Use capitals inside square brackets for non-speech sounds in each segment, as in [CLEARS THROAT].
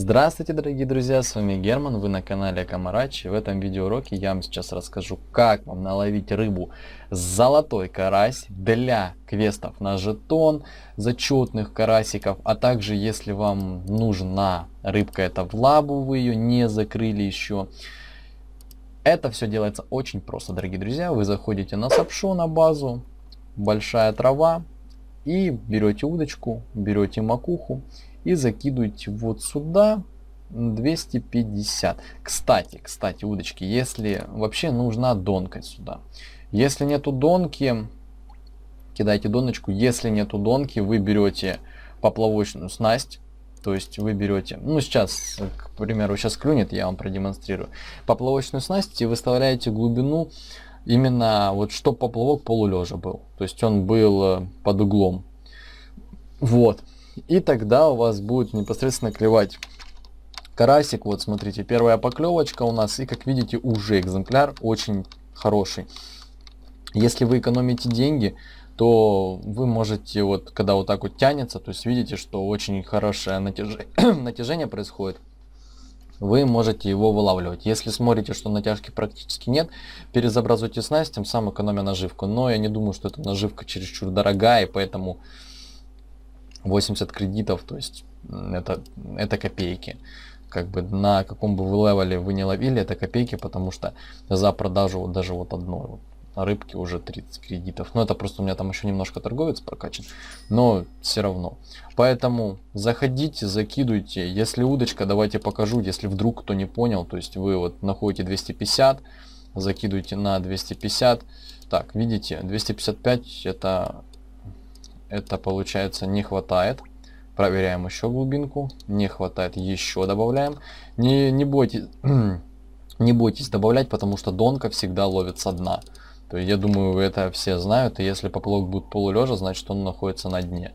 Здравствуйте, дорогие друзья, с вами Герман, вы на канале Камарачи. В этом видеоуроке я вам сейчас расскажу, как вам наловить рыбу с золотой карась для квестов на жетон, зачетных карасиков, а также если вам нужна рыбка эта в лабу, вы ее не закрыли еще. Это все делается очень просто, дорогие друзья. Вы заходите на сапшу, на базу, большая трава, и берете удочку, берете макуху и закидываете вот сюда 250. Кстати, кстати, удочки, если вообще нужна донка сюда. Если нету донки, кидайте доночку. Если нету донки, вы берете поплавочную снасть. То есть вы берете, ну сейчас, к примеру, сейчас клюнет, я вам продемонстрирую. Поплавочную снасть и выставляете глубину именно вот что поплавок полулежа был. То есть он был э, под углом. Вот. И тогда у вас будет непосредственно клевать карасик. Вот смотрите, первая поклевочка у нас. И как видите, уже экземпляр очень хороший. Если вы экономите деньги, то вы можете вот, когда вот так вот тянется, то есть видите, что очень хорошее [CLEARS THROAT] натяжение, происходит вы можете его вылавливать. Если смотрите, что натяжки практически нет, перезобразуйте снасть, тем самым экономя наживку. Но я не думаю, что эта наживка чересчур дорогая, и поэтому 80 кредитов, то есть это, это копейки. Как бы на каком бы вы левеле вы не ловили, это копейки, потому что за продажу даже вот одной на рыбке уже 30 кредитов. Но ну, это просто у меня там еще немножко торговец прокачан, но все равно. Поэтому заходите, закидывайте. Если удочка, давайте покажу, если вдруг кто не понял, то есть вы вот находите 250, закидываете на 250. Так, видите, 255 это, это получается не хватает. Проверяем еще глубинку. Не хватает, еще добавляем. Не, не бойтесь, [CLEARS THROAT] не бойтесь добавлять, потому что донка всегда ловит со дна. То есть, я думаю, вы это все знают. И если поплавок будет полулежа, значит он находится на дне.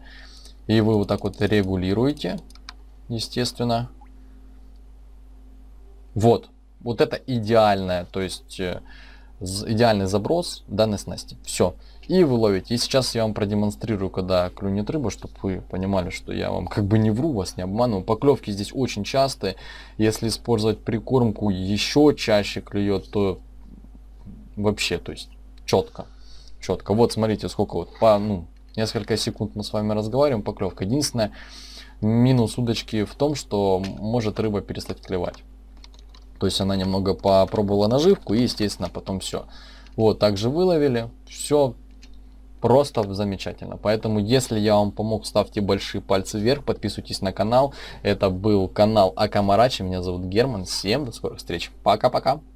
И вы вот так вот регулируете, естественно. Вот. Вот это идеальная, то есть э, идеальный заброс данной снасти. Все. И вы ловите. И сейчас я вам продемонстрирую, когда клюнет рыба, чтобы вы понимали, что я вам как бы не вру, вас не обманываю. Поклевки здесь очень частые. Если использовать прикормку еще чаще клюет, то вообще, то есть четко. Четко. Вот смотрите, сколько вот по, ну, несколько секунд мы с вами разговариваем, поклевка. Единственное, минус удочки в том, что может рыба перестать клевать. То есть она немного попробовала наживку и, естественно, потом все. Вот, также выловили. Все просто замечательно. Поэтому, если я вам помог, ставьте большие пальцы вверх, подписывайтесь на канал. Это был канал Акамарачи. Меня зовут Герман. Всем до скорых встреч. Пока-пока.